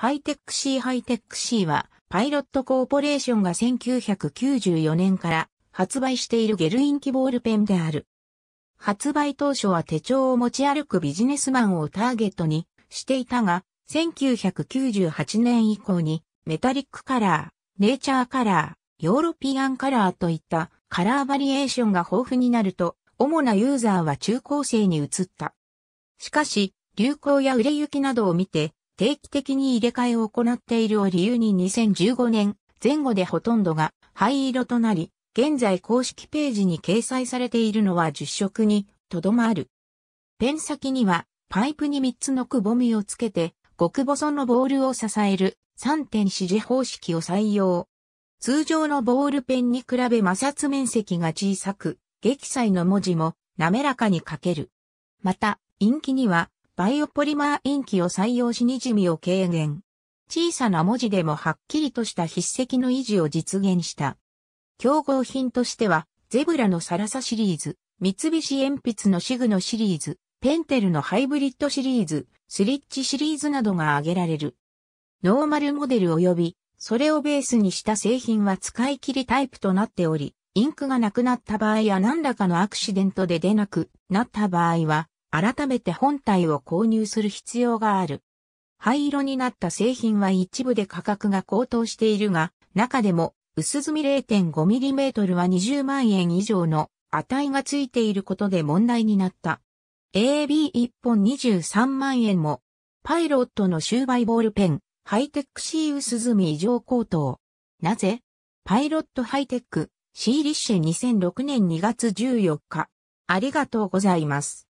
ハイテック C ハイテック C は、パイロットコーポレーションが1994年から発売しているゲルインキボールペンである。発売当初は手帳を持ち歩くビジネスマンをターゲットにしていたが、1998年以降にメタリックカラー、ネイチャーカラー、ヨーロピアンカラーといったカラーバリエーションが豊富になると、主なユーザーは中高生に移った。しかし、流行や売れ行きなどを見て、定期的に入れ替えを行っているを理由に2015年前後でほとんどが灰色となり、現在公式ページに掲載されているのは10色にとどまる。ペン先にはパイプに3つのくぼみをつけて、極細のボールを支える3点支持方式を採用。通常のボールペンに比べ摩擦面積が小さく、撃砕の文字も滑らかに書ける。また、インキにはバイオポリマーインキを採用し滲みを軽減。小さな文字でもはっきりとした筆跡の維持を実現した。競合品としては、ゼブラのサラサシリーズ、三菱鉛筆のシグのシリーズ、ペンテルのハイブリッドシリーズ、スリッチシリーズなどが挙げられる。ノーマルモデル及び、それをベースにした製品は使い切りタイプとなっており、インクがなくなった場合や何らかのアクシデントで出なくなった場合は、改めて本体を購入する必要がある。灰色になった製品は一部で価格が高騰しているが、中でも薄積 0.5mm は20万円以上の値がついていることで問題になった。AB1 本23万円も、パイロットの終売ボールペン、ハイテック C 薄積み異常高騰。なぜパイロットハイテック C リッシェ2006年2月14日。ありがとうございます。